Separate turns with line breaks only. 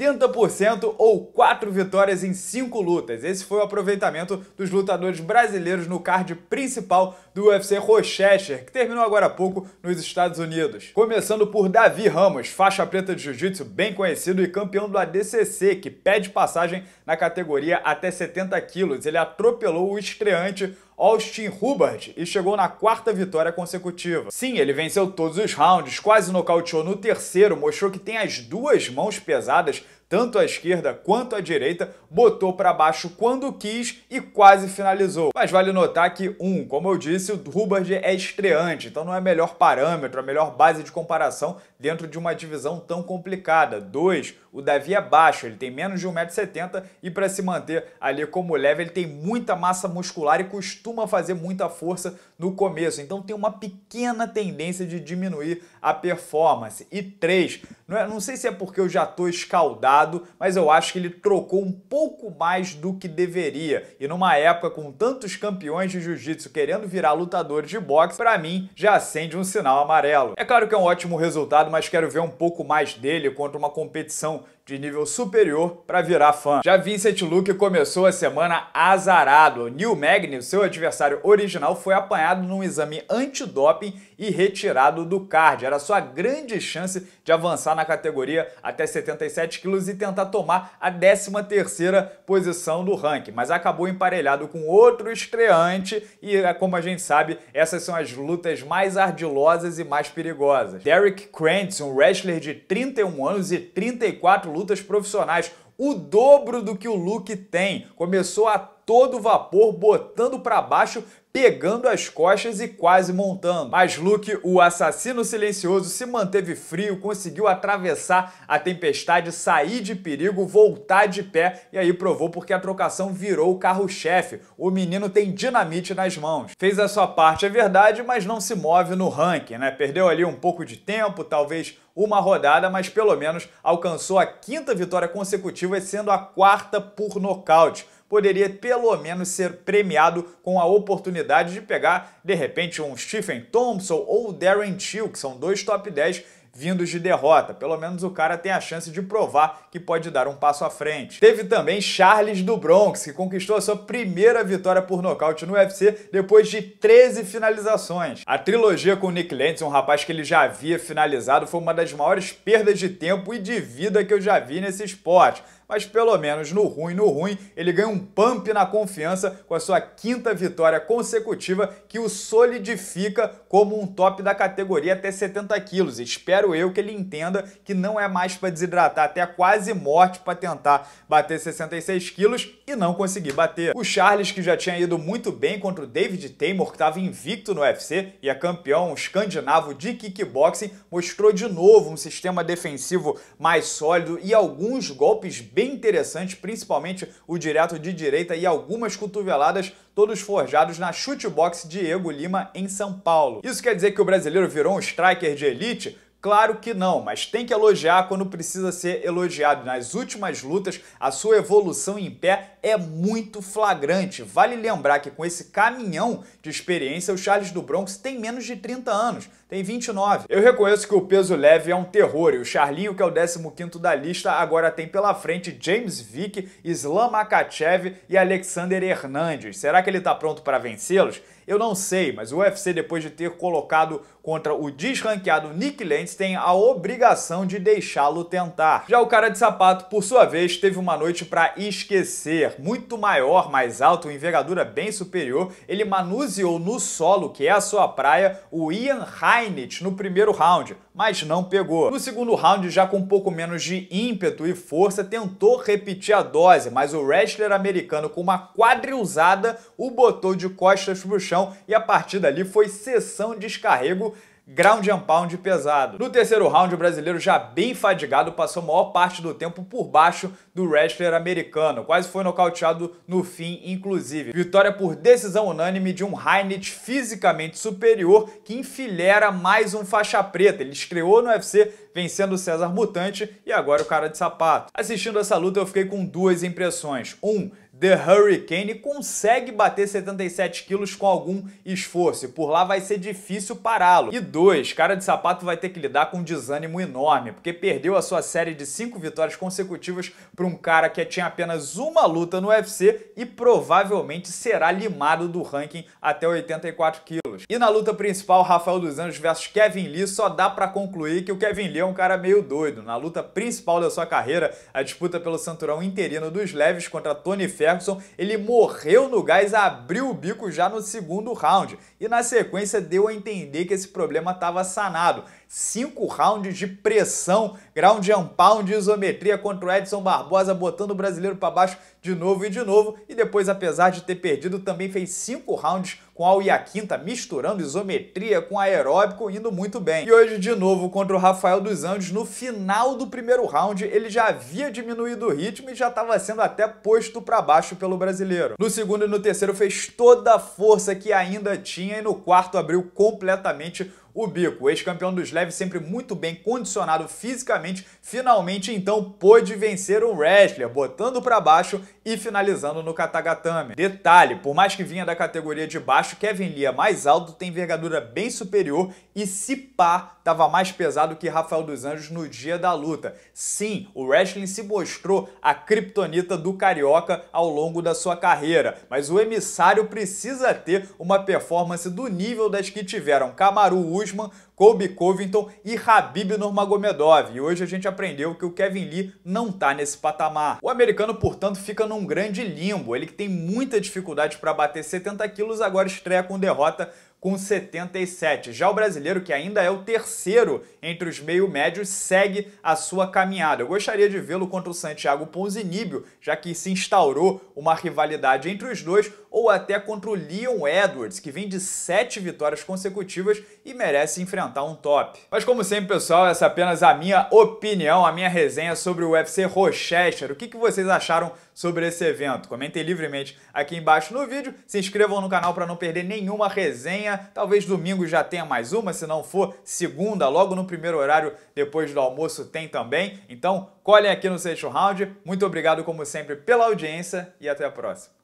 70% ou 4 vitórias em 5 lutas. Esse foi o aproveitamento dos lutadores brasileiros no card principal do UFC Rochester, que terminou agora há pouco nos Estados Unidos. Começando por Davi Ramos, faixa preta de jiu-jitsu bem conhecido e campeão do ADCC, que pede passagem na categoria até 70 quilos. Ele atropelou o estreante Austin Hubbard e chegou na quarta vitória consecutiva. Sim, ele venceu todos os rounds, quase nocauteou no terceiro, mostrou que tem as duas mãos pesadas tanto a esquerda quanto a direita, botou para baixo quando quis e quase finalizou. Mas vale notar que, um, como eu disse, o Hubbard é estreante, então não é melhor parâmetro, a é melhor base de comparação dentro de uma divisão tão complicada. Dois, o Davi é baixo, ele tem menos de 1,70m e para se manter ali como leve, ele tem muita massa muscular e costuma fazer muita força no começo, então tem uma pequena tendência de diminuir a performance. E três, não, é, não sei se é porque eu já estou escaldado, mas eu acho que ele trocou um pouco mais do que deveria. E numa época com tantos campeões de jiu-jitsu querendo virar lutadores de boxe, para mim já acende um sinal amarelo. É claro que é um ótimo resultado, mas quero ver um pouco mais dele contra uma competição de nível superior para virar fã. Já Vincent Luke começou a semana azarado. Neil Magny, seu adversário original, foi apanhado num exame antidoping e retirado do card. Era sua grande chance de avançar na categoria até 77 quilos e tentar tomar a 13ª posição do ranking, mas acabou emparelhado com outro estreante e, é, como a gente sabe, essas são as lutas mais ardilosas e mais perigosas. Derek Krantz, um wrestler de 31 anos e 34 lutas profissionais, o dobro do que o Luke tem. Começou a todo vapor, botando para baixo, pegando as costas e quase montando. Mas Luke, o assassino silencioso, se manteve frio, conseguiu atravessar a tempestade, sair de perigo, voltar de pé e aí provou porque a trocação virou o carro-chefe. O menino tem dinamite nas mãos. Fez a sua parte, é verdade, mas não se move no ranking, né? Perdeu ali um pouco de tempo, talvez uma rodada, mas pelo menos alcançou a quinta vitória consecutiva, sendo a quarta por nocaute poderia pelo menos ser premiado com a oportunidade de pegar, de repente, um Stephen Thompson ou Darren Till, que são dois top 10 vindos de derrota. Pelo menos o cara tem a chance de provar que pode dar um passo à frente. Teve também Charles do Bronx, que conquistou a sua primeira vitória por nocaute no UFC depois de 13 finalizações. A trilogia com o Nick Lentz, um rapaz que ele já havia finalizado, foi uma das maiores perdas de tempo e de vida que eu já vi nesse esporte mas pelo menos no ruim, no ruim, ele ganha um pump na confiança com a sua quinta vitória consecutiva que o solidifica como um top da categoria até 70 quilos. Espero eu que ele entenda que não é mais para desidratar até quase morte para tentar bater 66 quilos e não conseguir bater. O Charles, que já tinha ido muito bem contra o David Taymor, que estava invicto no UFC e é campeão escandinavo de kickboxing, mostrou de novo um sistema defensivo mais sólido e alguns golpes bem bem interessante, principalmente o direto de direita e algumas cotoveladas, todos forjados na chutebox Diego Lima, em São Paulo. Isso quer dizer que o brasileiro virou um striker de elite? Claro que não, mas tem que elogiar quando precisa ser elogiado. Nas últimas lutas, a sua evolução em pé é muito flagrante. Vale lembrar que com esse caminhão de experiência, o Charles do Bronx tem menos de 30 anos, tem 29. Eu reconheço que o peso leve é um terror e o Charlinho, que é o 15º da lista, agora tem pela frente James Vick, Islam Makachev e Alexander Hernandes. Será que ele está pronto para vencê-los? Eu não sei, mas o UFC, depois de ter colocado contra o desranqueado Nick Lentz, clientes têm a obrigação de deixá-lo tentar. Já o cara de sapato, por sua vez, teve uma noite para esquecer. Muito maior, mais alto, envergadura bem superior, ele manuseou no solo, que é a sua praia, o Ian Heinit no primeiro round, mas não pegou. No segundo round, já com um pouco menos de ímpeto e força, tentou repetir a dose, mas o wrestler americano com uma quadrilzada o botou de costas pro chão e a partir dali foi sessão de descarrego ground and pound pesado. No terceiro round, o brasileiro, já bem fadigado, passou a maior parte do tempo por baixo do wrestler americano. Quase foi nocauteado no fim, inclusive. Vitória por decisão unânime de um Heinrich fisicamente superior que enfilera mais um faixa preta. Ele estreou no UFC vencendo o César Mutante e agora o cara de sapato. Assistindo essa luta, eu fiquei com duas impressões. Um, The Hurricane consegue bater 77 quilos com algum esforço. E por lá vai ser difícil pará-lo. E dois, cara de sapato vai ter que lidar com um desânimo enorme, porque perdeu a sua série de cinco vitórias consecutivas para um cara que tinha apenas uma luta no UFC e provavelmente será limado do ranking até 84 quilos. E na luta principal, Rafael dos Anjos versus Kevin Lee, só dá para concluir que o Kevin Lee é um cara meio doido. Na luta principal da sua carreira, a disputa pelo cinturão interino dos leves contra Tony Ferro Ferguson, ele morreu no gás, abriu o bico já no segundo round e na sequência deu a entender que esse problema estava sanado. Cinco rounds de pressão, ground and pound, isometria contra o Edson Barbosa, botando o brasileiro para baixo de novo e de novo. E depois, apesar de ter perdido, também fez cinco rounds com a Quinta, tá misturando isometria com aeróbico, indo muito bem. E hoje, de novo, contra o Rafael dos Anjos, no final do primeiro round, ele já havia diminuído o ritmo e já estava sendo até posto para baixo pelo brasileiro. No segundo e no terceiro, fez toda a força que ainda tinha e no quarto abriu completamente o Bico, ex-campeão dos leves, sempre muito bem condicionado fisicamente, finalmente então pôde vencer um wrestler, botando para baixo e finalizando no katagatame. Detalhe, por mais que vinha da categoria de baixo, Kevin Lee é mais alto, tem envergadura bem superior e se pá, tava mais pesado que Rafael dos Anjos no dia da luta. Sim, o wrestling se mostrou a criptonita do carioca ao longo da sua carreira, mas o emissário precisa ter uma performance do nível das que tiveram Camaru Usman, Colby Covington e Habib Nurmagomedov. E hoje a gente aprendeu que o Kevin Lee não tá nesse patamar. O americano, portanto, fica num grande limbo. Ele que tem muita dificuldade para bater 70 quilos, agora estreia com derrota com 77. Já o brasileiro, que ainda é o terceiro entre os meio-médios, segue a sua caminhada. Eu gostaria de vê-lo contra o Santiago Ponzinibio, já que se instaurou uma rivalidade entre os dois, ou até contra o Leon Edwards, que vem de sete vitórias consecutivas e merece enfrentar um top. Mas como sempre, pessoal, essa é apenas a minha opinião, a minha resenha sobre o UFC Rochester. O que, que vocês acharam sobre esse evento. Comentem livremente aqui embaixo no vídeo, se inscrevam no canal para não perder nenhuma resenha. Talvez domingo já tenha mais uma, se não for segunda, logo no primeiro horário depois do almoço tem também. Então, colhem aqui no sexto round. Muito obrigado como sempre pela audiência e até a próxima.